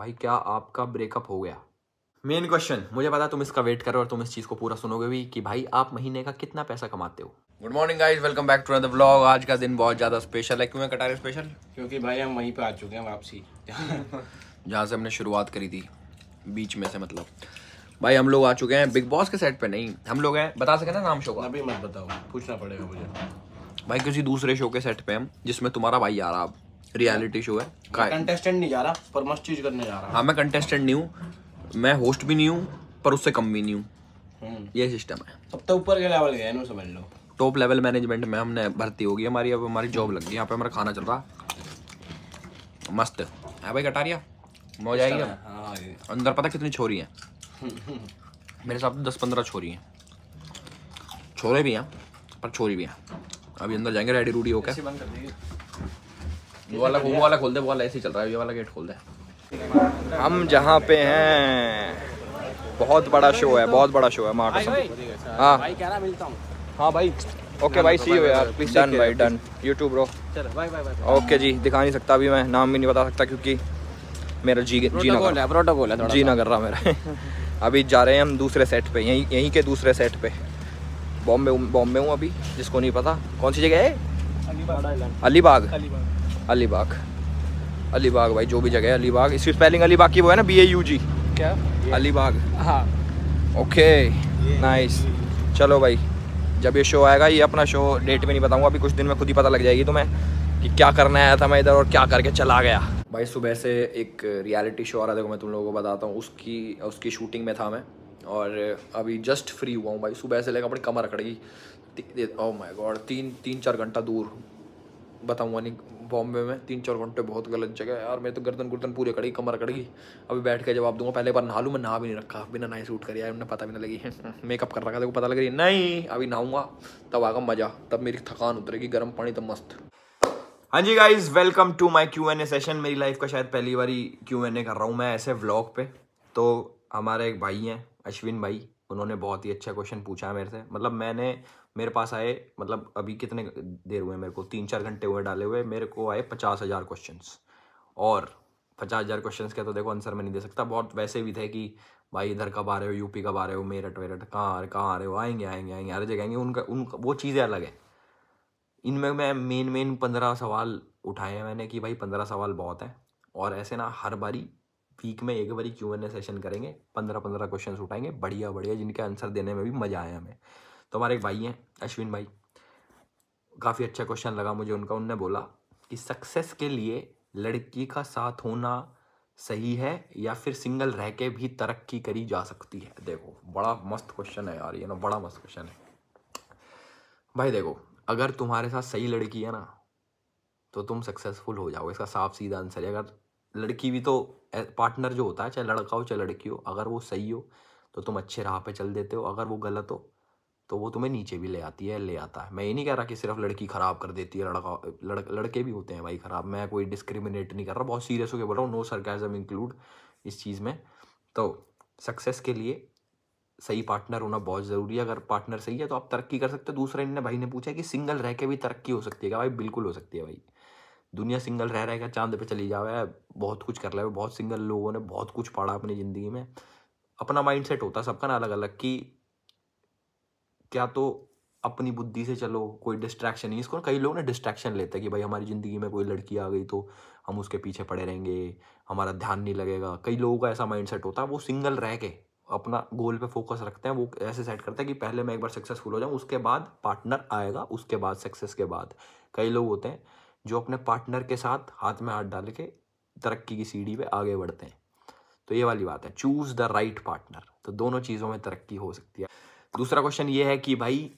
भाई क्या आपका ब्रेकअप हो गया मेन क्वेश्चन मुझे पता तुम इसका वेट करो और तुम इस चीज को पूरा सुनोगे भी कि भाई आप महीने का कितना पैसा कमाते हो good morning guys welcome back to another vlog आज का दिन बहुत ज्यादा स्पेशल है क्यों है कटारे स्पेशल क्योंकि भाई हम वहीं पे आ चुके हैं वापसी जहाँ से हमने शुरुआत करी थी बीच में से मतलब भाई हम लोग आ चुके हैं बिग बॉस के सेट पे नहीं हम लोग हैं बता सके ना नाम शो का अभी मत बताओ पूछना पड़ेगा मुझे भाई किसी दूसरे शो के सेट पे हम जिसमें तुम्हारा भाई आ रहा रियलिटी शो है कंटेस्टेंट नहीं जा रहा पर मस्त चीज करने जा रहा हाँ मैं कंटेस्टेंट नहीं हूँ मैं होस्ट भी नहीं हूँ पर उससे कम भी नहीं हूँ हम्म। ये सिस्टम है अब तो ऊपर के लेवल गए ना समझ लो टॉप लेवल मैनेजमेंट में हमने भर्ती होगी हमारी अब हमारी जॉब लग गई यहाँ पे हमारा खाना चल रहा मस्त है हाँ भाई कटारिया मौज आएगी हाँ, अंदर पता कितनी छोरी है मेरे हिसाब से तो दस पंद्रह छोरी हैं छोरे भी हैं पर छोरी भी हैं अभी अंदर जाएंगे रेडी रूडी होकर वो वाला वो वाला खोल दे वो वाला ऐसे चल रहा है ये वाला गेट खोल दे हम जहाँ पे हैं बहुत बड़ा शो है बहुत बड़ा शो है मार्ट हाँ हाँ भाई ओके भाई सी यू यार प्लीज डन भाई डन यूट्यूब ब्रो ओके जी दिखा नहीं सकता अभी मैं नाम भी नहीं बता सकता क्योंकि मेरा जी जी ना प्रोटोकॉल है जी ना कर रहा मेरा अभी जा रहे हैं हम दूसरे सेट पे यहीं यहीं के दूसरे सेट पे बॉम्बे बॉम्बे हूँ अभी जिसको नहीं पता कौन सी जगह है अलीबाग अलीबाग अलीबाग अलीबाग भाई जो भी जगह है अलीबाग इसकी स्पेलिंग अलीबाग की वो है ना बी ए यू जी क्या अलीबाग हाँ ओके नाइस चलो भाई जब ये शो आएगा ये अपना शो डेट में नहीं बताऊंगा अभी कुछ दिन में खुद ही पता लग जाएगी तो मैं कि क्या करने आया था मैं इधर और क्या करके चला गया भाई सुबह से एक रियलिटी शो आ रहा था मैं तुम लोगों को बताता हूँ उसकी उसकी शूटिंग में था मैं और अभी जस्ट फ्री हुआ हूँ भाई सुबह से लेकर अपनी कमर अकड़ गई ओ माय गॉड तीन तीन चार घंटा दूर बताऊँगा नहीं बॉम्बे में तीन चार घंटे बहुत गलत जगह है यार मेरे तो गर्दन गुर्दन पूरे कड़ी कमर कड़ गई अभी बैठ के जवाब दूंगा पहले बार नहा लूँ मैं नहा भी नहीं रखा बिना नहाए सूट करी यार उन्हें पता भी नहीं लगी है मेकअप कर रखा देखो पता लग रही नहीं अभी नहाऊंगा तब आगा मज़ा तब मेरी थकान उतरेगी गर्म पानी तब तो मस्त हाँ जी guys welcome to my Q N A session मेरी लाइफ का शायद पहली बार क्यू एन ए कर रहा हूँ मैं ऐसे व्लॉग पे तो हमारे एक भाई हैं अश्विन भाई उन्होंने बहुत ही अच्छा क्वेश्चन पूछा है मेरे से मतलब मैंने मेरे पास आए मतलब अभी कितने देर हुए मेरे को तीन चार घंटे हुए डाले हुए मेरे को आए पचास हज़ार क्वेश्चन और पचास हज़ार क्वेश्चन के तो देखो आंसर मैं नहीं दे सकता बहुत वैसे भी थे कि भाई इधर कब आ रहे हो यूपी कब आ रहे हो मेरठ वेरठ कहाँ आ रहे कहाँ आ रहे हो आएंगे आएंगे आएंगे हर जगह आएंगे उनका उनका वो चीज़ें अलग है इनमें मैं मेन मेन पंद्रह सवाल उठाए हैं मैंने कि भाई पंद्रह सवाल बहुत हैं और ऐसे ना हर बारी वीक में एक बारी क्यू एन ए सेशन करेंगे पंद्रह पंद्रह क्वेश्चन उठाएंगे बढ़िया बढ़िया जिनके आंसर देने में भी मज़ा आया हमें तो हमारे एक भाई हैं अश्विन भाई काफ़ी अच्छा क्वेश्चन लगा मुझे उनका उनने बोला कि सक्सेस के लिए लड़की का साथ होना सही है या फिर सिंगल रह के भी तरक्की करी जा सकती है देखो बड़ा मस्त क्वेश्चन है यार ये ना बड़ा मस्त क्वेश्चन है भाई देखो अगर तुम्हारे साथ सही लड़की है ना तो तुम सक्सेसफुल हो जाओगे इसका साफ सीधा आंसर है अगर लड़की भी तो पार्टनर जो होता है चाहे लड़का हो चाहे लड़की हो अगर वो सही हो तो तुम अच्छे राह पे चल देते हो अगर वो गलत हो तो वो तुम्हें नीचे भी ले आती है ले आता है मैं ये नहीं कह रहा कि सिर्फ लड़की ख़राब कर देती है लड़का लड़, लड़के भी होते हैं भाई ख़राब मैं कोई डिस्क्रिमिनेट नहीं कर रहा बहुत सीरियस होकर बोल रहा हूँ नो सरकाजम इंक्लूड इस चीज़ में तो सक्सेस के लिए सही पार्टनर होना बहुत ज़रूरी है अगर पार्टनर सही है तो आप तरक्की कर सकते हो दूसरा इनने भाई ने पूछा कि सिंगल रह के भी तरक्की हो सकती है क्या भाई बिल्कुल हो सकती है भाई दुनिया सिंगल रह रहेगा चांद पे चली जावे बहुत कुछ कर रहा बहुत सिंगल लोगों ने बहुत कुछ पढ़ा अपनी ज़िंदगी में अपना माइंड सेट होता है सबका ना अलग अलग कि क्या तो अपनी बुद्धि से चलो कोई डिस्ट्रैक्शन नहीं इसको कई लोग ना डिस्ट्रैक्शन लेते हैं कि भाई हमारी ज़िंदगी में कोई लड़की आ गई तो हम उसके पीछे पड़े रहेंगे हमारा ध्यान नहीं लगेगा कई लोगों का ऐसा माइंडसेट होता है वो सिंगल रह के अपना गोल पे फोकस रखते हैं वो ऐसे सेट करते हैं कि पहले मैं एक बार सक्सेसफुल हो जाऊँ उसके बाद पार्टनर आएगा उसके बाद सक्सेस के बाद कई लोग होते हैं जो अपने पार्टनर के साथ हाथ में हाथ डाल के तरक्की की सीढ़ी पे आगे बढ़ते हैं तो ये वाली बात है चूज़ द राइट पार्टनर तो दोनों चीज़ों में तरक्की हो सकती है दूसरा क्वेश्चन ये है कि भाई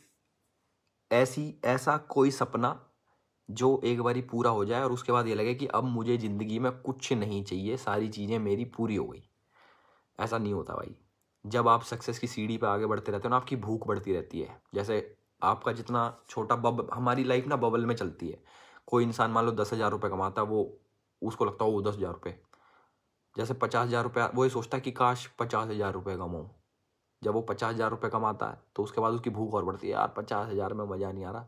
ऐसी ऐसा कोई सपना जो एक बारी पूरा हो जाए और उसके बाद ये लगे कि अब मुझे ज़िंदगी में कुछ नहीं चाहिए सारी चीज़ें मेरी पूरी हो गई ऐसा नहीं होता भाई जब आप सक्सेस की सीढ़ी पर आगे बढ़ते रहते हो ना आपकी भूख बढ़ती रहती है जैसे आपका जितना छोटा बब हमारी लाइफ ना बबल में चलती है कोई इंसान मान लो दस हज़ार रुपये कमाता वो उसको लगता हो वो दस हज़ार रुपये जैसे पचास हज़ार रुपये वो ये सोचता है कि काश पचास हज़ार रुपये कमाऊँ जब वो पचास हज़ार रुपये कमाता है तो उसके बाद उसकी भूख और बढ़ती है यार पचास हज़ार में मज़ा नहीं आ रहा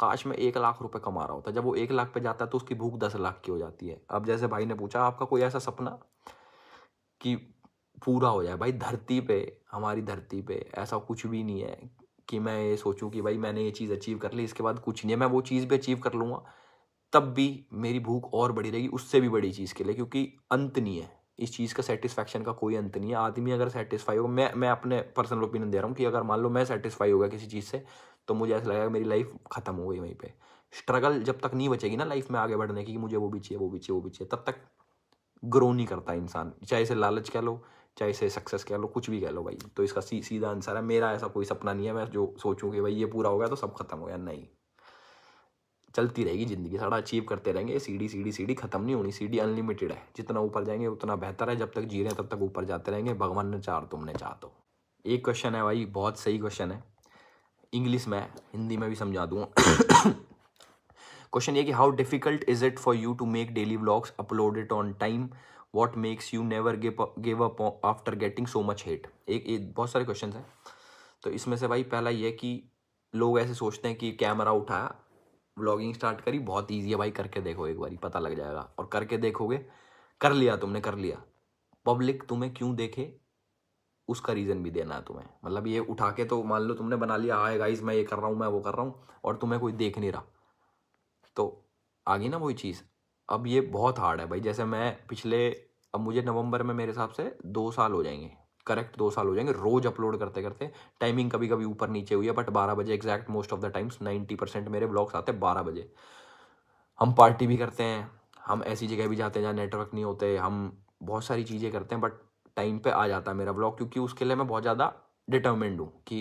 काश में एक लाख रुपये कमा रहा होता जब वो एक लाख पे जाता है तो उसकी भूख दस लाख की हो जाती है अब जैसे भाई ने पूछा आपका कोई ऐसा सपना कि पूरा हो जाए भाई धरती पे हमारी धरती पे ऐसा कुछ भी नहीं है कि मैं ये सोचूं कि भाई मैंने ये चीज़ अचीव कर ली इसके बाद कुछ नहीं है मैं वो चीज़ भी अचीव कर लूँगा तब भी मेरी भूख और बढ़ी रहेगी उससे भी बड़ी चीज़ के लिए क्योंकि अंत नहीं है इस चीज़ का सेटिस्फैक्शन का कोई अंत नहीं है आदमी अगर सेटिस्फाई होगा मैं मैं अपने पर्सनल ओपिनियन दे रहा हूँ कि अगर मान लो मैं सेटिस्फाई होगा किसी चीज़ से तो मुझे ऐसा लगेगा मेरी लाइफ ख़त्म हो गई वहीं पर स्ट्रगल जब तक नहीं बचेगी ना लाइफ में आगे बढ़ने की कि मुझे वो भी चाहिए वो भी चाहिए वो भी चाहिए तब तक ग्रो नहीं करता इंसान चाहे इसे लालच कह लो चाहे इसे सक्सेस कह लो कुछ भी कह लो भाई तो इसका सी, सीधा आंसर है मेरा ऐसा कोई सपना नहीं है मैं जो सोचूँ कि भाई ये पूरा हो गया तो सब खत्म हो गया नहीं चलती रहेगी ज़िंदगी सारा अचीव करते रहेंगे सीढ़ी सीढ़ी सीढ़ी खत्म नहीं होनी सीढ़ी अनलिमिटेड है जितना ऊपर जाएंगे उतना बेहतर है जब तक जी रहे हैं तब तक ऊपर जाते रहेंगे भगवान ने चार तुमने चाह तो एक क्वेश्चन है भाई बहुत सही क्वेश्चन है इंग्लिश में हिंदी में भी समझा दूँ क्वेश्चन ये कि how difficult is it for you to make daily blogs upload it on time what makes you never give up after getting so much hate एक बहुत सारे क्वेश्चन हैं तो इसमें से भाई पहला ये कि लोग ऐसे सोचते हैं कि कैमरा उठाया ब्लॉगिंग स्टार्ट करी बहुत ईजी है भाई करके देखो एक बार पता लग जाएगा और करके देखोगे कर लिया तुमने कर लिया पब्लिक तुम्हें क्यों देखे उसका रीज़न भी देना है तुम्हें मतलब ये उठा के तो मान लो तुमने बना लिया हाय गाइस मैं ये कर रहा हूँ मैं वो कर रहा हूँ और तुम्हें कोई देख नहीं रहा तो आ गई ना वही चीज़ अब ये बहुत हार्ड है भाई जैसे मैं पिछले अब मुझे नवंबर में मेरे हिसाब से दो साल हो जाएंगे करेक्ट दो साल हो जाएंगे रोज अपलोड करते करते टाइमिंग कभी कभी ऊपर नीचे हुई है बट बारह बजे exact most of the times ninety percent मेरे ब्लॉग्स आते हैं बारह बजे हम पार्टी भी करते हैं हम ऐसी जगह भी जाते हैं जहाँ नेटवर्क नहीं होते हम बहुत सारी चीज़ें करते हैं बट टाइम पे आ जाता है मेरा ब्लॉग क्योंकि उसके लिए मैं बहुत ज़्यादा डिटर्मेंड हूँ कि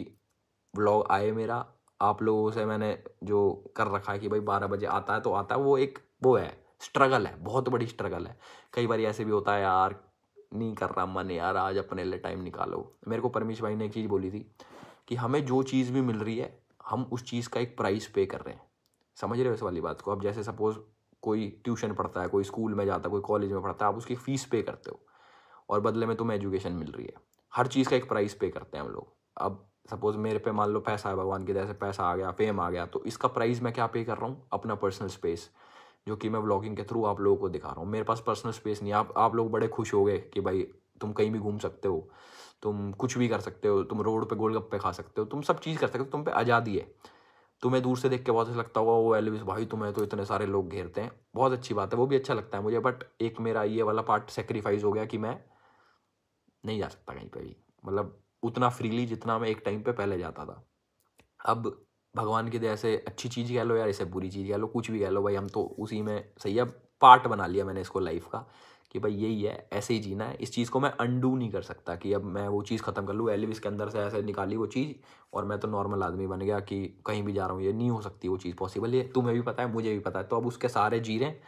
ब्लॉग आए मेरा आप लोगों से मैंने जो कर रखा है कि भाई बारह बजे आता है तो आता है वो एक वो है स्ट्रगल है बहुत बड़ी स्ट्रगल है कई बार ऐसे भी होता है यार नहीं कर रहा मन यार आज अपने लिए टाइम निकालो मेरे को परमेश भाई ने एक चीज़ बोली थी कि हमें जो चीज़ भी मिल रही है हम उस चीज़ का एक प्राइस पे कर रहे हैं समझ रहे हो इस वाली बात को अब जैसे सपोज़ कोई ट्यूशन पढ़ता है कोई स्कूल में जाता है कोई कॉलेज में पढ़ता है आप उसकी फ़ीस पे करते हो और बदले में तुम्हें एजुकेशन मिल रही है हर चीज़ का एक प्राइस पे करते हैं हम लोग अब सपोज़ मेरे पे मान लो पैसा है भगवान की दया से पैसा आ गया फेम आ गया तो इसका प्राइस मैं क्या पे कर रहा हूँ अपना पर्सनल स्पेस जो कि मैं ब्लॉगिंग के थ्रू आप लोगों को दिखा रहा हूँ मेरे पास पर्सनल स्पेस नहीं आप आप लोग बड़े खुश हो गए कि भाई तुम कहीं भी घूम सकते हो तुम कुछ भी कर सकते हो तुम रोड पे गोलगप्पे खा सकते हो तुम सब चीज़ कर सकते हो तुम पे आज़ादी है तुम्हें दूर से देख के बहुत अच्छा लगता होगा वो एलविस भाई तुम्हें तो इतने सारे लोग घेरते हैं बहुत अच्छी बात है वो भी अच्छा लगता है मुझे बट एक मेरा ये वाला पार्ट सेक्रीफाइस हो गया कि मैं नहीं जा सकता कहीं पर भी मतलब उतना फ्रीली जितना मैं एक टाइम पर पहले जाता था अब भगवान की दया से अच्छी चीज़ कह लो यार इसे बुरी चीज़ कह लो कुछ भी कह लो भाई हम तो उसी में सही है पार्ट बना लिया मैंने इसको लाइफ का कि भाई यही है ऐसे ही जीना है इस चीज़ को मैं अंडू नहीं कर सकता कि अब मैं वो चीज़ ख़त्म कर लूँ एलविस के अंदर से ऐसे निकाली वो चीज़ और मैं तो नॉर्मल आदमी बन गया कि कहीं भी जा रहा हूँ ये नहीं हो सकती वो चीज़ पॉसिबल ये तुम्हें भी पता है मुझे भी पता है तो अब उसके सारे जी रहे हैं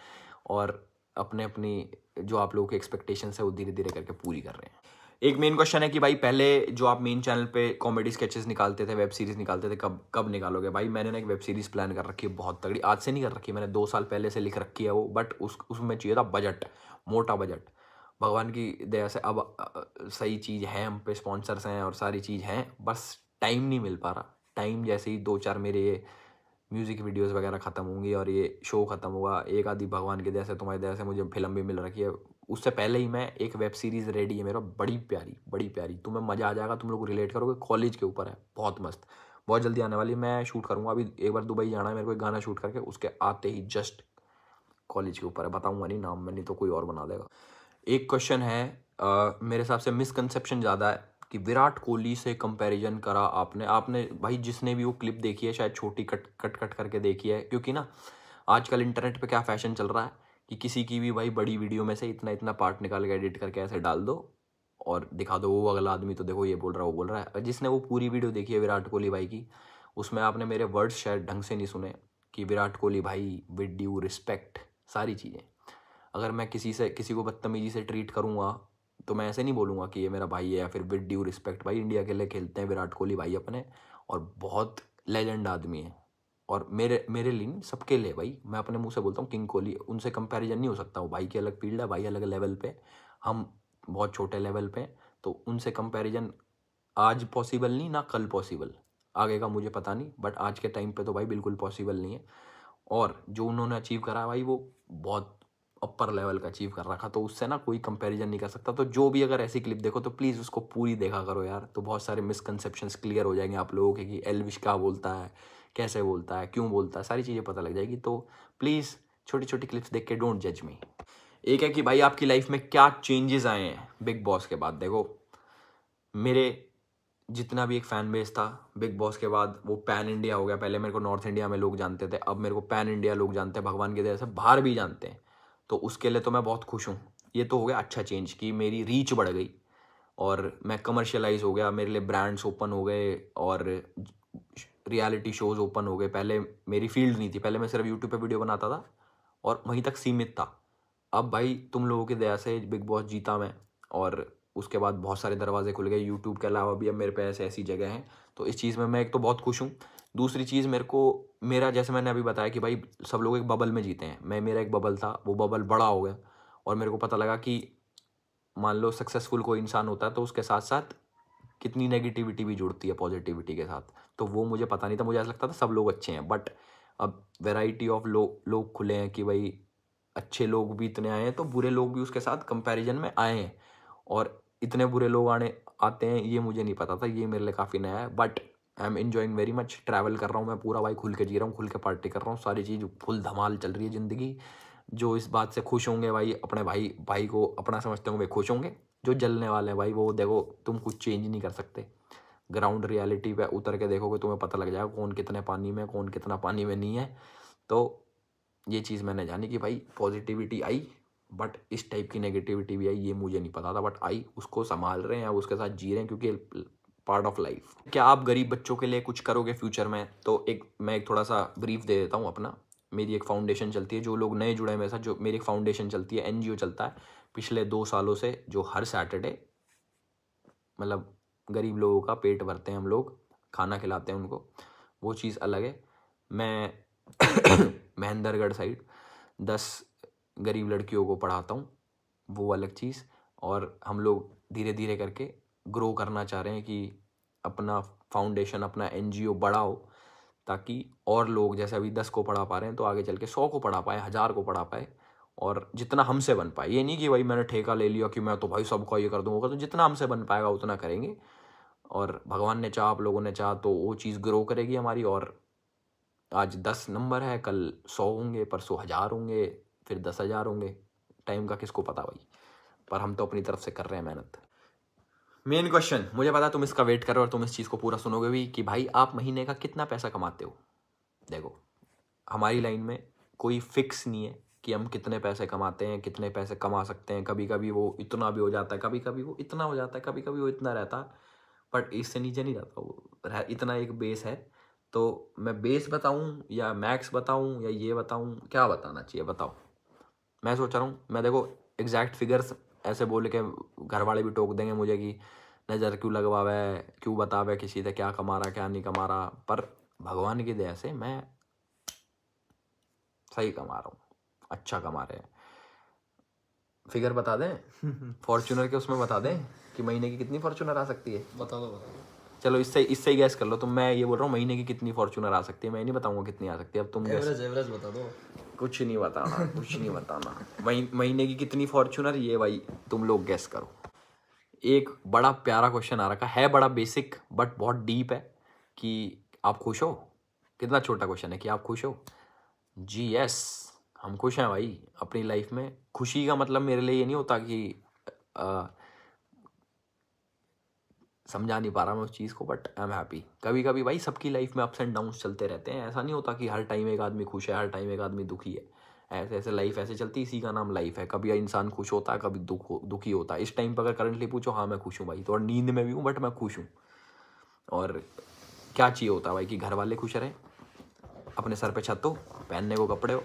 और अपने अपनी जो आप लोगों के एक्सपेक्टेशन है वो धीरे धीरे करके पूरी कर रहे हैं एक मेन क्वेश्चन है कि भाई पहले जो आप मेन चैनल पे कॉमेडी स्केचेस निकालते थे वेब सीरीज निकालते थे कब कब निकालोगे भाई मैंने ना एक वेब सीरीज प्लान कर रखी है बहुत तगड़ी आज से नहीं कर रखी मैंने दो साल पहले से लिख रखी है वो बट उस उसमें चाहिए था बजट मोटा बजट भगवान की दया से अब सही चीज़ है हम पे स्पॉन्सर्स हैं और सारी चीज़ हैं बस टाइम नहीं मिल पा रहा टाइम जैसे ही दो चार मेरे ये म्यूज़िक वीडियोस वगैरह ख़त्म होंगी और ये शो ख़त्म होगा एक आधी भगवान की दया से तुम्हारी दया से मुझे फिल्म भी मिल रखी है उससे पहले ही मैं एक वेब सीरीज़ रेडी है मेरा बड़ी प्यारी बड़ी प्यारी तुम्हें मज़ा आ जाएगा तुम लोग रिलेट करोगे कॉलेज के ऊपर है बहुत मस्त बहुत जल्दी आने वाली मैं शूट करूँगा अभी एक बार दुबई जाना है मेरे को एक गाना शूट करके उसके आते ही जस्ट कॉलेज के ऊपर है बताऊँगा नहीं नाम मैं नहीं तो कोई और बना देगा एक क्वेश्चन है आ, मेरे हिसाब से मिसकनसेप्शन ज़्यादा है कि विराट कोहली से कंपैरिजन करा आपने आपने भाई जिसने भी वो क्लिप देखी है शायद छोटी कट कट कट करके देखी है क्योंकि ना आजकल इंटरनेट पे क्या फैशन चल रहा है कि किसी की भी भाई बड़ी वीडियो में से इतना इतना पार्ट निकाल के एडिट करके ऐसे डाल दो और दिखा दो वो अगला आदमी तो देखो ये बोल रहा है वो बोल रहा है जिसने वो पूरी वीडियो देखी है विराट कोहली भाई की उसमें आपने मेरे वर्ड्स शायद ढंग से नहीं सुने कि विराट कोहली भाई विद ड्यू रिस्पेक्ट सारी चीज़ें अगर मैं किसी से किसी को बदतमीजी से ट्रीट करूँगा तो मैं ऐसे नहीं बोलूँगा कि ये मेरा भाई है या फिर विद ड्यू रिस्पेक्ट भाई इंडिया के लिए खेलते हैं विराट कोहली भाई अपने और बहुत लेजेंड आदमी है और मेरे मेरे लिए सबके लिए भाई मैं अपने मुंह से बोलता हूँ किंग कोहली उनसे कंपैरिजन नहीं हो सकता वो भाई की अलग फील्ड है भाई अलग लेवल पे हम बहुत छोटे लेवल पे तो उनसे कंपैरिजन आज पॉसिबल नहीं ना कल पॉसिबल आगे का मुझे पता नहीं बट आज के टाइम पे तो भाई बिल्कुल पॉसिबल नहीं है और जो उन्होंने अचीव करा भाई वो बहुत अपर लेवल का अचीव कर रखा तो उससे ना कोई कंपैरिजन नहीं कर सकता तो जो भी अगर ऐसी क्लिप देखो तो प्लीज़ उसको पूरी देखा करो यार तो बहुत सारे मिसकनसेप्शन क्लियर हो जाएंगे आप लोगों के कि एलविश क्या बोलता है कैसे बोलता है क्यों बोलता है सारी चीज़ें पता लग जाएगी तो प्लीज़ छोटी छोटी क्लिप्स देख के डोंट जज मी एक है कि भाई आपकी लाइफ में क्या चेंजेस आए हैं बिग बॉस के बाद देखो मेरे जितना भी एक फ़ैन बेस था बिग बॉस के बाद वो पैन इंडिया हो गया पहले मेरे को नॉर्थ इंडिया में लोग जानते थे अब मेरे को पैन इंडिया लोग जानते हैं भगवान की दया से बाहर भी जानते हैं तो उसके लिए तो मैं बहुत खुश हूँ ये तो हो गया अच्छा चेंज कि मेरी रीच बढ़ गई और मैं कमर्शलाइज हो गया मेरे लिए ब्रांड्स ओपन हो गए और रियलिटी शोज़ ओपन हो गए पहले मेरी फील्ड नहीं थी पहले मैं सिर्फ यूट्यूब पे वीडियो बनाता था और वहीं तक सीमित था अब भाई तुम लोगों की दया से बिग बॉस जीता मैं और उसके बाद बहुत सारे दरवाजे खुल गए यूट्यूब के अलावा भी अब मेरे पे ऐसे ऐसी जगह हैं तो इस चीज़ में मैं एक तो बहुत खुश हूँ दूसरी चीज़ मेरे को मेरा जैसे मैंने अभी बताया कि भाई सब लोग एक बबल में जीते हैं मैं मेरा एक बबल था वो बबल बड़ा हो गया और मेरे को पता लगा कि मान लो सक्सेसफुल कोई इंसान होता है तो उसके साथ साथ कितनी नेगेटिविटी भी जुड़ती है पॉजिटिविटी के साथ तो वो मुझे पता नहीं था मुझे ऐसा लगता था सब लोग अच्छे हैं बट अब वेराइटी ऑफ लोग लोग खुले हैं कि भाई अच्छे लोग भी इतने आए हैं तो बुरे लोग भी उसके साथ कंपेरिजन में आए हैं और इतने बुरे लोग आने आते हैं ये मुझे नहीं पता था ये मेरे लिए काफ़ी नया है but I am enjoying very much travel कर रहा हूँ मैं पूरा भाई खुल के जी रहा हूँ खुल के पार्टी कर रहा हूँ सारी चीज़ फुल धमाल चल रही है ज़िंदगी जो इस बात से खुश होंगे भाई अपने भाई भाई को अपना समझते होंगे खुश होंगे जो जलने वाले हैं भाई वो देखो तुम कुछ चेंज नहीं कर सकते ग्राउंड रियलिटी पे उतर के देखोगे तुम्हें पता लग जाएगा कौन कितने पानी में कौन कितना पानी में नहीं है तो ये चीज़ मैंने जानी कि भाई पॉजिटिविटी आई बट इस टाइप की नेगेटिविटी भी आई ये मुझे नहीं पता था बट आई उसको संभाल रहे हैं उसके साथ जी रहे हैं क्योंकि पार्ट ऑफ लाइफ क्या आप गरीब बच्चों के लिए कुछ करोगे फ्यूचर में तो एक मैं एक थोड़ा सा ब्रीफ दे देता हूँ अपना मेरी एक फाउंडेशन चलती है जो लोग नए जुड़े हैं मेरे साथ जो मेरी एक फाउंडेशन चलती है एनजीओ चलता है पिछले दो सालों से जो हर सैटरडे मतलब गरीब लोगों का पेट भरते हैं हम लोग खाना खिलाते हैं उनको वो चीज़ अलग है मैं महेंद्रगढ़ साइड दस गरीब लड़कियों को पढ़ाता हूँ वो अलग चीज़ और हम लोग धीरे धीरे करके ग्रो करना चाह रहे हैं कि अपना फाउंडेशन अपना एन बड़ा हो ताकि और लोग जैसे अभी दस को पढ़ा पा रहे हैं तो आगे चल के सौ को पढ़ा पाए हज़ार को पढ़ा पाए और जितना हमसे बन पाए ये नहीं कि भाई मैंने ठेका ले लिया कि मैं तो भाई सबको ये कर दूंगा तो जितना हमसे बन पाएगा उतना करेंगे और भगवान ने चाह आप लोगों ने चाह तो वो चीज़ ग्रो करेगी हमारी और आज दस नंबर है कल सौ होंगे परसों हज़ार होंगे फिर दस हज़ार होंगे टाइम का किसको पता भाई पर हम तो अपनी तरफ से कर रहे हैं मेहनत मेन क्वेश्चन मुझे पता तुम इसका वेट करो और तुम इस चीज़ को पूरा सुनोगे भी कि भाई आप महीने का कितना पैसा कमाते हो देखो हमारी लाइन में कोई फिक्स नहीं है कि हम कितने पैसे कमाते हैं कितने पैसे कमा सकते हैं कभी कभी वो इतना भी हो जाता है कभी कभी वो इतना हो जाता है कभी कभी वो इतना रहता बट इससे नीचे नहीं जाता वो इतना एक बेस है तो मैं बेस बताऊं या मैक्स बताऊं या ये बताऊं क्या बताना चाहिए बताओ मैं सोच रहा हूँ मैं देखो एग्जैक्ट फिगर्स ऐसे बोल के घर वाले भी टोक देंगे मुझे कि नज़र क्यों लगवावे क्यों बतावे किसी से क्या कमा रहा क्या नहीं कमा रहा पर भगवान की दया से मैं सही कमा रहा हूँ अच्छा कमा रहे हैं फिगर बता दें फॉर्चूनर के उसमें बता दें कि महीने की कितनी फॉर्चूनर आ सकती है बता दो बता दो चलो इससे इससे ही गैस कर लो तो मैं ये बोल रहा हूँ महीने की कितनी फॉर्चूनर आ सकती है मैं नहीं बताऊंगा कितनी आ सकती है अब तुम एवरेज एवरेज बता दो कुछ नहीं बताना कुछ नहीं बताना मही, महीने की कितनी फॉर्चुनर ये भाई तुम लोग गैस करो एक बड़ा प्यारा क्वेश्चन आ रखा है बड़ा बेसिक बट बहुत डीप है कि आप खुश हो कितना छोटा क्वेश्चन है कि आप खुश हो जी यस हम खुश हैं भाई अपनी लाइफ में खुशी का मतलब मेरे लिए ये नहीं होता कि आ, समझा नहीं पा रहा मैं उस चीज़ को बट आई एम हैप्पी कभी कभी भाई सबकी लाइफ में अप्स एंड डाउन चलते रहते हैं ऐसा नहीं होता कि हर टाइम एक आदमी खुश है हर टाइम एक आदमी दुखी है ऐसे ऐसे लाइफ ऐसे चलती इसी का नाम लाइफ है कभी इंसान खुश होता है कभी दुख दुखी होता है इस टाइम पर अगर करंटली पूछो हाँ मैं खुश हूँ भाई तो और नींद में भी हूँ बट मैं खुश हूँ और क्या चाहिए होता है भाई कि घर वाले खुश रहें अपने सर पे छत हो पहनने को कपड़े हो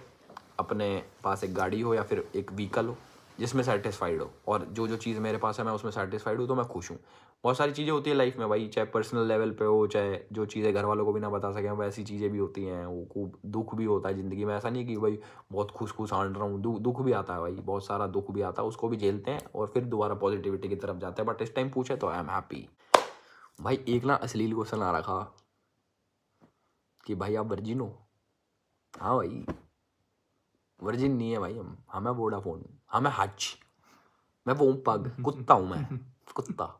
अपने पास एक गाड़ी हो या फिर एक व्हीकल हो जिसमें सेटिस्फाइड हो और जो जो चीज़ मेरे पास है मैं उसमें सेटिस्फाइड हूँ तो मैं खुश हूँ बहुत सारी चीज़ें होती है लाइफ में भाई चाहे पर्सनल लेवल पे हो चाहे जो चीज़ें घर वालों को भी ना बता सके वैसी चीज़ें भी होती हैं वो खूब दुख भी होता है ज़िंदगी में ऐसा नहीं कि भाई बहुत खुश खुश आंड रहा हूँ दुख दुख भी आता है भाई बहुत सारा दुख भी आता है उसको भी झेलते हैं और फिर दोबारा पॉजिटिविटी की तरफ जाते हैं बट इस टाइम पूछे तो आई एम हैप्पी भाई एक ना अश्लील क्वेश्चन आ रखा कि भाई आप वर्जिन हो हाँ भाई वर्जिन नहीं है भाई हम हमें वोडाफोन हमें हच मैं वो पग कुत्ता हूँ मैं कुत्ता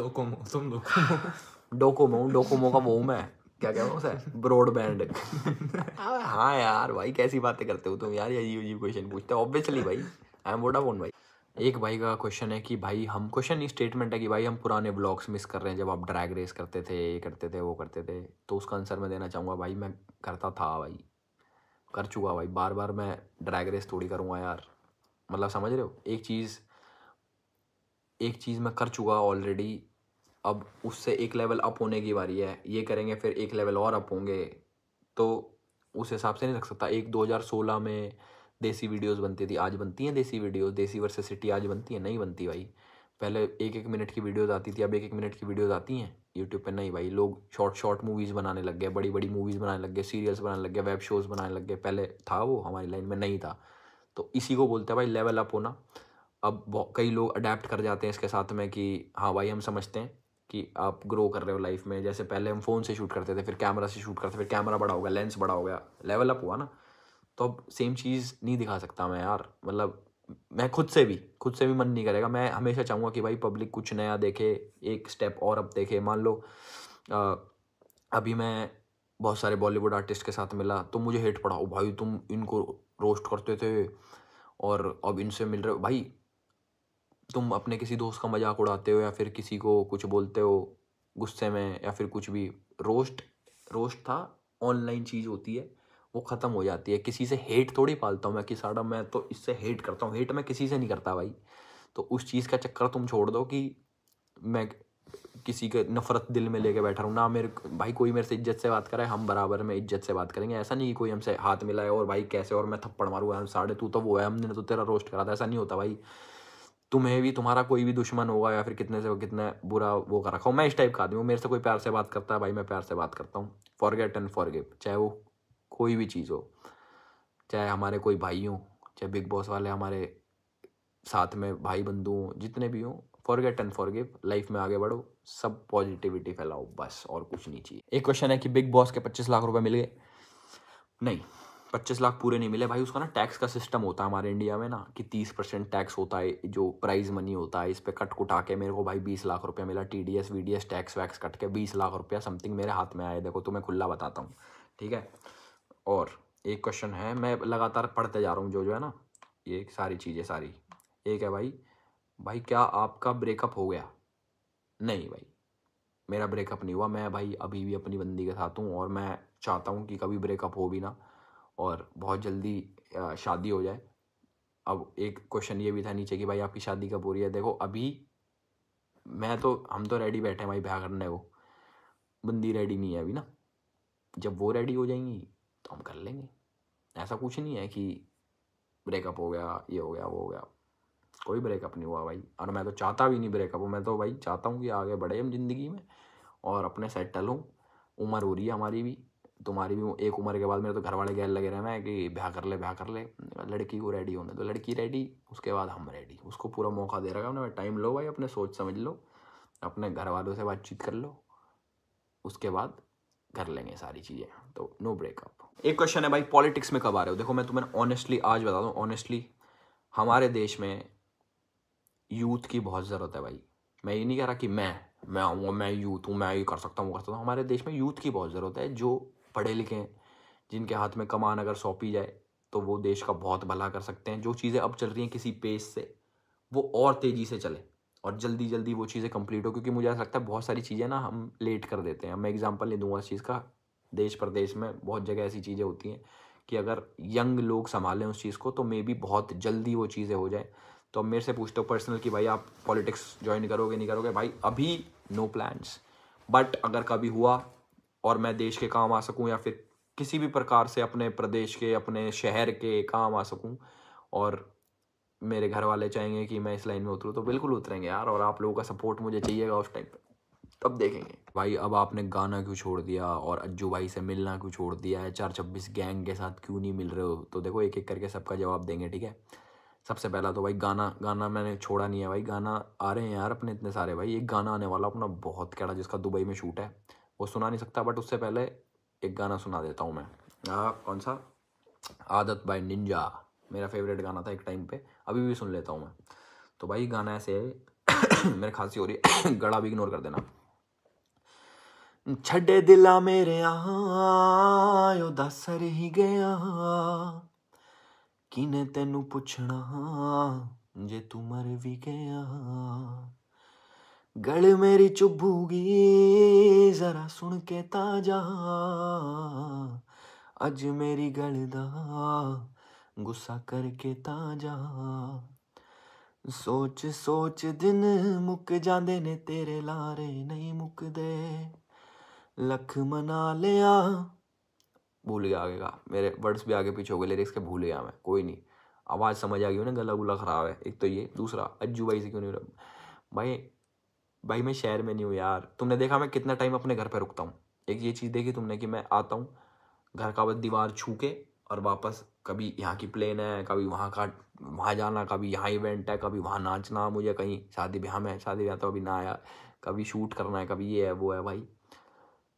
डोकोमो तुम डोकोमो डोकोमो डोकोमो का वो मैं क्या कह रहा हूँ सर ब्रॉडबैंड हाँ यार भाई कैसी बातें करते हो तुम यार अजीब अजीब क्वेश्चन पूछते हो ऑब्वियसली भाई आई एम वोडा फोन भाई एक भाई का क्वेश्चन है कि भाई हम क्वेश्चन नहीं स्टेटमेंट है कि भाई हम पुराने ब्लॉग्स मिस कर रहे हैं जब आप ड्रैग रेस करते थे ये करते थे वो करते थे तो उसका आंसर मैं देना चाहूँगा भाई मैं करता था भाई कर चुका भाई बार बार मैं ड्रैग रेस थोड़ी करूँगा यार मतलब समझ रहे हो एक चीज़ एक चीज़ मैं कर चुका ऑलरेडी अब उससे एक लेवल अप होने की बारी है ये करेंगे फिर एक लेवल और अप होंगे तो उस हिसाब से नहीं रख सकता एक 2016 में देसी वीडियोस बनती थी आज बनती हैं देसी वीडियोस देसी वर्सेस सिटी आज बनती है नहीं बनती भाई पहले एक एक मिनट की वीडियोस आती थी अब एक एक मिनट की वीडियोस आती हैं यूट्यूब पे नहीं भाई लोग शॉर्ट शॉर्ट मूवीज़ बनाने लग गए बड़ी बड़ी मूवीज़ बनाने लग गए सीरियल्स बनाने लग गए वेब शोज़ बनाने लग गए पहले था वो हमारी लाइन में नहीं था तो इसी को बोलते हैं भाई लेवल अप होना अब कई लोग अडेप्ट कर जाते हैं इसके साथ में कि हाँ भाई हम समझते हैं कि आप ग्रो कर रहे हो लाइफ में जैसे पहले हम फ़ोन से शूट करते थे फिर कैमरा से शूट करते फिर कैमरा बड़ा हो गया लेंस बड़ा हो गया लेवल अप हुआ ना तो अब सेम चीज़ नहीं दिखा सकता मैं यार मतलब मैं खुद से भी खुद से भी मन नहीं करेगा मैं हमेशा चाहूँगा कि भाई पब्लिक कुछ नया देखे एक स्टेप और अब देखे मान लो आ, अभी मैं बहुत सारे बॉलीवुड आर्टिस्ट के साथ मिला तो मुझे हेट पड़ा भाई तुम इनको रोस्ट करते थे और अब इनसे मिल रहे हो भाई तुम अपने किसी दोस्त का मजाक उड़ाते हो या फिर किसी को कुछ बोलते हो गुस्से में या फिर कुछ भी रोस्ट रोस्ट था ऑनलाइन चीज़ होती है वो ख़त्म हो जाती है किसी से हेट थोड़ी पालता हूँ मैं कि साढ़ा मैं तो इससे हेट करता हूँ हेट मैं किसी से नहीं करता भाई तो उस चीज़ का चक्कर तुम छोड़ दो कि मैं किसी के नफ़रत दिल में लेके बैठा हूँ ना मेरे भाई कोई मेरे से इज्जत से बात करे हम बराबर में इज्जत से बात करेंगे ऐसा नहीं कि कोई हमसे हाथ मिलाए और भाई कैसे और मैं थप्पड़ मारूँ हम साढ़े तू तो वो है हमने तो तेरा रोस्ट करा था ऐसा नहीं होता भाई तुम्हें भी तुम्हारा कोई भी दुश्मन होगा या फिर कितने से कितने बुरा वो कर रखा हो मैं इस टाइप का आदमी हूँ मेरे से कोई प्यार से बात करता है भाई मैं प्यार से बात करता हूँ फॉरगेट एंड गेट चाहे वो कोई भी चीज़ हो चाहे हमारे कोई भाई हों चाहे बिग बॉस वाले हमारे साथ में भाई बंधु हों जितने भी हों फॉरगेट एंड फॉरगिव लाइफ में आगे बढ़ो सब पॉजिटिविटी फैलाओ बस और कुछ नहीं चाहिए एक क्वेश्चन है कि बिग बॉस के पच्चीस लाख रुपए मिल गए नहीं पच्चीस लाख पूरे नहीं मिले भाई उसका ना टैक्स का सिस्टम होता है हमारे इंडिया में ना कि तीस परसेंट टैक्स होता है जो प्राइज मनी होता है इस पर कट कुटा के मेरे को भाई बीस लाख रुपया मिला T D S V D S tax वैक्स कट के बीस लाख रुपया समथिंग मेरे हाथ में आया देखो तो मैं खुला बताता हूँ ठीक है और एक क्वेश्चन है मैं लगातार पढ़ते जा रहा हूँ जो जो है ना ये सारी चीज़ें सारी एक है भाई भाई क्या आपका ब्रेकअप हो गया नहीं भाई मेरा ब्रेकअप नहीं हुआ मैं भाई अभी भी अपनी बंदी के साथ हूँ और मैं चाहता हूँ कि कभी ब्रेकअप हो भी ना और बहुत जल्दी शादी हो जाए अब एक क्वेश्चन ये भी था नीचे कि भाई आपकी शादी कब हो रही है देखो अभी मैं तो हम तो रेडी बैठे हैं भाई ब्याह करने को बंदी रेडी नहीं है अभी ना जब वो रेडी हो जाएंगी तो हम कर लेंगे ऐसा कुछ नहीं है कि ब्रेकअप हो गया ये हो गया वो हो गया कोई ब्रेकअप नहीं हुआ भाई और मैं तो चाहता भी नहीं ब्रेकअप हो मैं तो भाई चाहता हूँ कि आगे बढ़े हम ज़िंदगी में और अपने सेटल हूँ उम्र हो रही है हमारी भी तुम्हारी भी एक उम्र के बाद मेरे तो घर वाले गैर लगे रहे मैं कि ब्याह कर ले ब्याह कर ले लड़की को रेडी होने तो लड़की रेडी उसके बाद हम रेडी उसको पूरा मौका दे रखा हमने टाइम लो भाई अपने सोच समझ लो अपने घर वालों से बातचीत कर लो उसके बाद कर लेंगे सारी चीज़ें तो नो ब्रेकअप एक क्वेश्चन है भाई पॉलिटिक्स में कब आ रहे हो देखो मैं तुम्हें ऑनेस्टली आज बता दूँ ऑनेस्टली हमारे देश में यूथ की बहुत ज़रूरत है भाई मैं ये नहीं कह रहा कि मैं मैं हूँ मैं यूथ हूँ मैं ये कर सकता हूँ वो कर सकता हूँ हमारे देश में यूथ की बहुत ज़रूरत है जो पढ़े लिखे हैं जिनके हाथ में कमान अगर सौंपी जाए तो वो देश का बहुत भला कर सकते हैं जो चीज़ें अब चल रही हैं किसी पेस से वो और तेज़ी से चले और जल्दी जल्दी वो चीज़ें कंप्लीट हो क्योंकि मुझे ऐसा लगता है बहुत सारी चीज़ें ना हम लेट कर देते हैं मैं एग्जांपल ले दूंगा इस चीज़ का देश प्रदेश में बहुत जगह ऐसी चीज़ें होती हैं कि अगर यंग लोग संभालें उस चीज़ को तो मे बी बहुत जल्दी वो चीज़ें हो जाएँ तो अब मेरे से पूछते हो पर्सनल कि भाई आप पॉलिटिक्स ज्वाइन करोगे नहीं करोगे भाई अभी नो प्लान्स बट अगर कभी हुआ और मैं देश के काम आ सकूँ या फिर किसी भी प्रकार से अपने प्रदेश के अपने शहर के काम आ सकूँ और मेरे घर वाले चाहेंगे कि मैं इस लाइन में उतरूँ तो बिल्कुल उतरेंगे यार और आप लोगों का सपोर्ट मुझे चाहिएगा उस टाइम पर तब देखेंगे भाई अब आपने गाना क्यों छोड़ दिया और अज्जू भाई से मिलना क्यों छोड़ दिया है चार छब्बीस गैंग के साथ क्यों नहीं मिल रहे हो तो देखो एक एक करके सबका जवाब देंगे ठीक है सबसे पहला तो भाई गाना गाना मैंने छोड़ा नहीं है भाई गाना आ रहे हैं यार अपने इतने सारे भाई एक गाना आने वाला अपना बहुत कड़ा जिसका दुबई में शूट है वो सुना नहीं सकता बट उससे पहले एक गाना सुना देता हूँ मैं आ, कौन सा आदत बाई निंजा मेरा फेवरेट गाना था एक टाइम पर अभी भी सुन लेता हूँ मैं तो भाई गाना ऐसे है मेरे खांसी हो रही है गड़ा भी इग्नोर कर देना छड़े दिला मेरे आयो दस रही गया किने तेन पुछना जे तू मर भी गया गल मेरी चुभूगी जरा सुन के ताजा अज मेरी गल दा गुस्सा करके ताजा सोच सोच दिन मुक जाते ने तेरे लारे नहीं मुकदे लख मना लिया भूल गया आगे का मेरे वर्ड्स भी आगे पीछे हो गए लिरिक्स के भूल गया मैं कोई नहीं आवाज़ समझ आ गई हो ना गला गुला ख़राब है एक तो ये दूसरा अज्जू भाई से क्यों नहीं भाई भाई मैं शहर में नहीं हूँ यार तुमने देखा मैं कितना टाइम अपने घर पर रुकता हूँ एक ये चीज़ देखी तुमने कि मैं आता हूँ घर का बस दीवार छू के और वापस कभी यहाँ की प्लेन है कभी वहाँ का वहाँ जाना कभी यहाँ इवेंट है कभी वहाँ नाचना मुझे कहीं शादी ब्याह में शादी ब्याह तो अभी ना आया कभी शूट करना है कभी ये है वो है भाई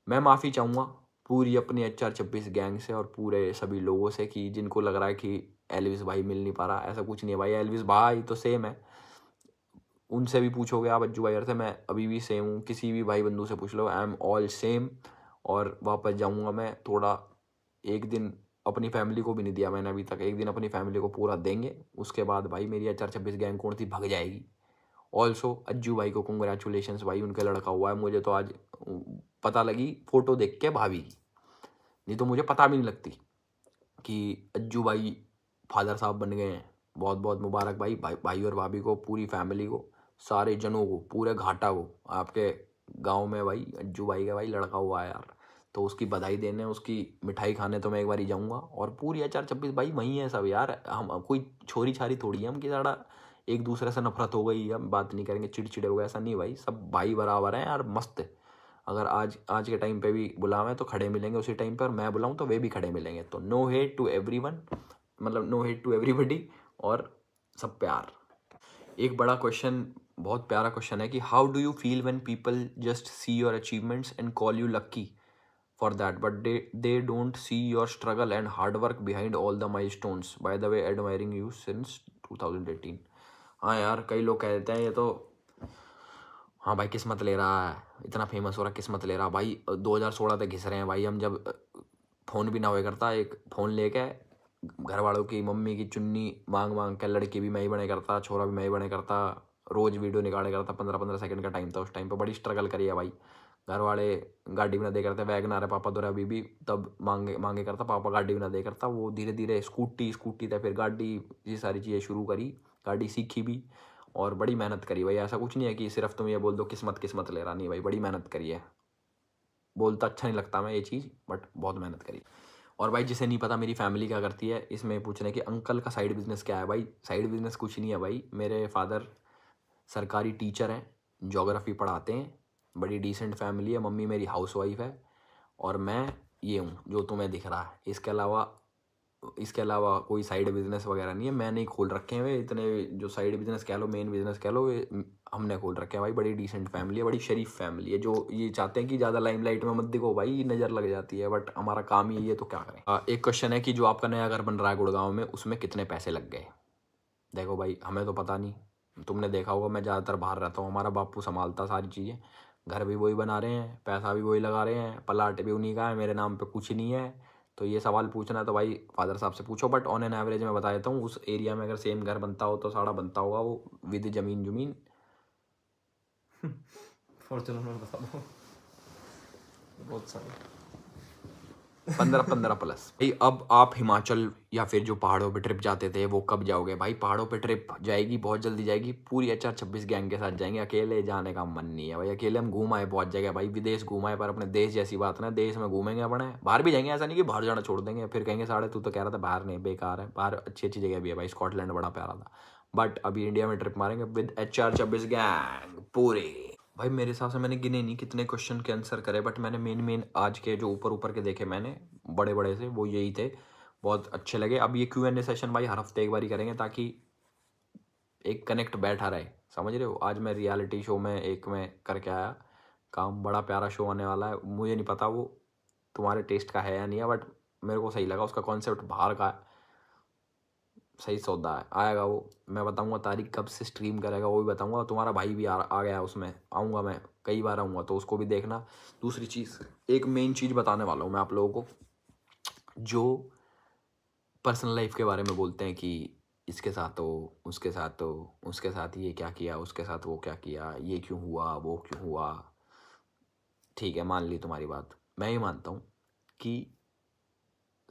मैं माफ़ी चाहूँगा पूरी अपने एच आर छब्बीस गैंग से और पूरे सभी लोगों से कि जिनको लग रहा है कि एलविस भाई मिल नहीं पा रहा ऐसा कुछ नहीं है भाई एलविस भाई तो सेम है उनसे भी पूछोगे आप अज्जू भाई से मैं अभी भी सेम हूँ किसी भी भाई बंधु से पूछ लो आई एम ऑल सेम और वापस जाऊँगा मैं थोड़ा एक दिन अपनी फैमिली को भी नहीं दिया मैंने अभी तक एक दिन अपनी फैमिली को पूरा देंगे उसके बाद भाई मेरी एच छब्बीस गैंग कौन थी भग जाएगी ऑल्सो अज्जू भाई को कंग्रेचुलेशन भाई उनका लड़का हुआ है मुझे तो आज पता लगी फ़ोटो देख के भाभी की नहीं तो मुझे पता भी नहीं लगती कि अज्जू भाई फादर साहब बन गए हैं बहुत बहुत मुबारक भाई भाई भाई और भाभी को पूरी फैमिली को सारे जनों को पूरे घाटा को आपके गांव में भाई अज्जू भाई का भाई लड़का हुआ है यार तो उसकी बधाई देने उसकी मिठाई खाने तो मैं एक बार ही जाऊँगा और पूरी एच आर छब्बीस भाई वहीं है सब यार हम कोई छोरी छारी थोड़ी है हम कि सारा एक दूसरे से नफरत हो गई हम बात नहीं करेंगे चिड़चिड़े हो गए ऐसा नहीं भाई सब भाई बराबर हैं यार मस्त है अगर आज आज के टाइम पे भी बुलावें तो खड़े मिलेंगे उसी टाइम पर मैं बुलाऊं तो वे भी खड़े मिलेंगे तो नो हेट टू एवरी मतलब नो हेट टू एवरीबडी और सब प्यार एक बड़ा क्वेश्चन बहुत प्यारा क्वेश्चन है कि how do you feel when people just see your achievements and call you lucky for that but they they don't see your struggle and hard work behind all the milestones by the way admiring you since 2018 हाँ यार कई लोग कहते हैं ये तो हाँ भाई किस्मत ले रहा है इतना फेमस हो रहा किस्मत ले रहा भाई 2016 तक घिस रहे हैं भाई हम जब फ़ोन भी ना हुए करता एक फ़ोन लेके घर वालों की मम्मी की चुन्नी मांग मांग कर लड़की भी मैं ही बने करता छोरा भी मैं ही बने करता रोज़ वीडियो निकाले करता पंद्रह पंद्रह सेकंड का टाइम था उस टाइम पर बड़ी स्ट्रगल करी है भाई घर वाले गाड़ी भी ना दे करते वैगन आ रहे पापा दौरा अभी भी तब मांगे मांगे करता पापा गाड़ी भी ना दे करता वो धीरे धीरे स्कूटी स्कूटी तो फिर गाड़ी ये सारी चीज़ें शुरू करी गाड़ी सीखी भी और बड़ी मेहनत करी भाई ऐसा कुछ नहीं है कि सिर्फ तुम ये बोल दो किस्मत किस्मत ले रहा नहीं भाई बड़ी मेहनत करी है बोलता अच्छा नहीं लगता मैं ये चीज़ बट बहुत मेहनत करी और भाई जिसे नहीं पता मेरी फैमिली क्या करती है इसमें रहे हैं कि अंकल का साइड बिज़नेस क्या है भाई साइड बिज़नेस कुछ नहीं है भाई मेरे फादर सरकारी टीचर हैं जोग्राफ़ी पढ़ाते हैं बड़ी डिसेंट फैमिली है मम्मी मेरी हाउस वाइफ है और मैं ये हूँ जो तुम्हें दिख रहा है इसके अलावा इसके अलावा कोई साइड बिजनेस वगैरह नहीं है मैंने खोल रखे हैं वे इतने जो साइड बिजनेस कह लो मेन बिजनेस कह लो हमने खोल रखे हैं भाई बड़ी डिसेंट फैमिली है बड़ी शरीफ फैमिली है जो ये चाहते हैं कि ज़्यादा लाइमलाइट में मत दिखो भाई नज़र लग जाती है बट हमारा काम ही है तो क्या करें आ, एक क्वेश्चन है कि जो आपका नया घर बन रहा है गुड़गांव में उसमें कितने पैसे लग गए देखो भाई हमें तो पता नहीं तुमने देखा होगा मैं ज़्यादातर बाहर रहता हूँ हमारा बापू संभालता सारी चीज़ें घर भी वही बना रहे हैं पैसा भी वही लगा रहे हैं पलाट भी उन्हीं का है मेरे नाम पे कुछ नहीं है तो ये सवाल पूछना तो भाई फादर साहब से पूछो बट ऑन एन एवरेज मैं बता देता हूँ उस एरिया में अगर सेम घर बनता हो तो साड़ा बनता होगा वो विद जमीन जमीन फॉर्चुनर में बता दो बहुत सारे पंद्रह पंद्रह प्लस भाई अब आप हिमाचल या फिर जो पहाड़ों पे ट्रिप जाते थे वो कब जाओगे भाई पहाड़ों पे ट्रिप जाएगी बहुत जल्दी जाएगी पूरी एच आर छब्बीस गैंग के साथ जाएंगे अकेले जाने का मन नहीं है भाई अकेले हम घूमाए बहुत जगह भाई विदेश घूमाए पर अपने देश जैसी बात ना देश में घूमेंगे अपने बाहर भी जाएंगे ऐसा नहीं कि बाहर जाना छोड़ देंगे फिर कहेंगे साढ़े तू तो कह रहा था बाहर नहीं बेकार है बाहर अच्छी अच्छी जगह भी है भाई स्कॉटलैंड बड़ा प्यारा था बट अभी इंडिया में ट्रिप मारेंगे विद एच आर छब्बीस गैंग पूरी भाई मेरे हिसाब से मैंने गिने नहीं कितने क्वेश्चन के आंसर करे बट मैंने मेन मेन आज के जो ऊपर ऊपर के देखे मैंने बड़े बड़े से वो यही थे बहुत अच्छे लगे अब ये क्यू एन ए सेशन भाई हर हफ्ते एक बार ही करेंगे ताकि एक कनेक्ट बैठा रहे समझ रहे हो आज मैं रियलिटी शो में एक में करके आया काम बड़ा प्यारा शो आने वाला है मुझे नहीं पता वो तुम्हारे टेस्ट का है या नहीं है बट मेरे को सही लगा उसका कॉन्सेप्ट बाहर का है सही सौदा है आएगा वो मैं बताऊंगा तारीख कब से स्ट्रीम करेगा वो भी बताऊंगा तुम्हारा भाई भी आ, आ गया उसमें आऊँगा मैं कई बार आऊँगा तो उसको भी देखना दूसरी चीज़ एक मेन चीज़ बताने वाला हूँ मैं आप लोगों को जो पर्सनल लाइफ के बारे में बोलते हैं कि इसके साथ हो उसके साथ हो उसके साथ ये क्या किया उसके साथ वो क्या किया ये क्यों हुआ वो क्यों हुआ ठीक है मान ली तुम्हारी बात मैं ये मानता हूँ कि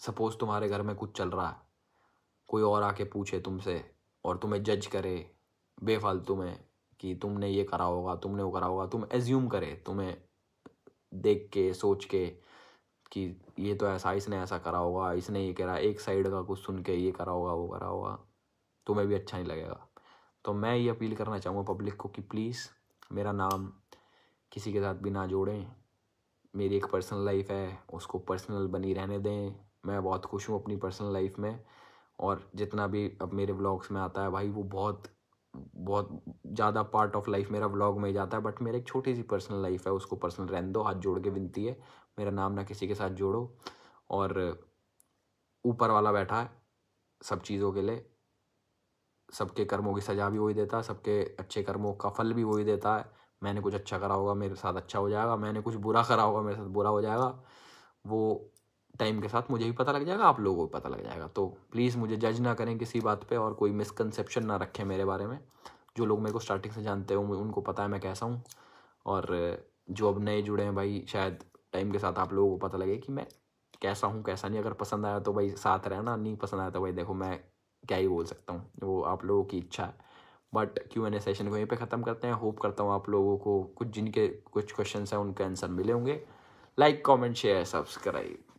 सपोज़ तुम्हारे घर में कुछ चल रहा है कोई और आके पूछे तुमसे और तुम्हें जज करे बेफालतू में कि तुमने ये करा होगा तुमने वो करा होगा तुम एज्यूम करे तुम्हें देख के सोच के कि ये तो ऐसा इसने ऐसा करा होगा इसने ये करा एक साइड का कुछ सुन के ये करा होगा वो करा होगा तुम्हें भी अच्छा नहीं लगेगा तो मैं ये अपील करना चाहूँगा पब्लिक को कि प्लीज़ मेरा नाम किसी के साथ भी ना जोड़ें मेरी एक पर्सनल लाइफ है उसको पर्सनल बनी रहने दें मैं बहुत खुश हूँ अपनी पर्सनल लाइफ में और जितना भी अब मेरे व्लॉग्स में आता है भाई वो बहुत बहुत ज़्यादा पार्ट ऑफ लाइफ मेरा व्लॉग में ही जाता है बट मेरी एक छोटी सी पर्सनल लाइफ है उसको पर्सनल रहने दो हाथ जोड़ के विनती है मेरा नाम ना किसी के साथ जोड़ो और ऊपर वाला बैठा है सब चीज़ों के लिए सबके कर्मों की सजा भी वही देता है सबके अच्छे कर्मों का फल भी वही देता है मैंने कुछ अच्छा करा होगा मेरे साथ अच्छा हो जाएगा मैंने कुछ बुरा करा होगा मेरे साथ बुरा हो जाएगा वो टाइम के साथ मुझे भी पता लग जाएगा आप लोगों को पता लग जाएगा तो प्लीज़ मुझे जज ना करें किसी बात पे और कोई मिसकनसेप्शन ना रखें मेरे बारे में जो लोग मेरे को स्टार्टिंग से जानते हो उनको पता है मैं कैसा हूँ और जो अब नए जुड़े हैं भाई शायद टाइम के साथ आप लोगों को पता लगे कि मैं कैसा हूँ कैसा नहीं अगर पसंद आया तो भाई साथ रहना नहीं पसंद आया तो भाई देखो मैं क्या ही बोल सकता हूँ वो आप लोगों की इच्छा है but Q N A session को यहीं पर ख़त्म करते हैं होप करता हूँ आप लोगों को कुछ जिनके कुछ क्वेश्चन हैं उनके आंसर मिले होंगे लाइक कॉमेंट शेयर सब्सक्राइब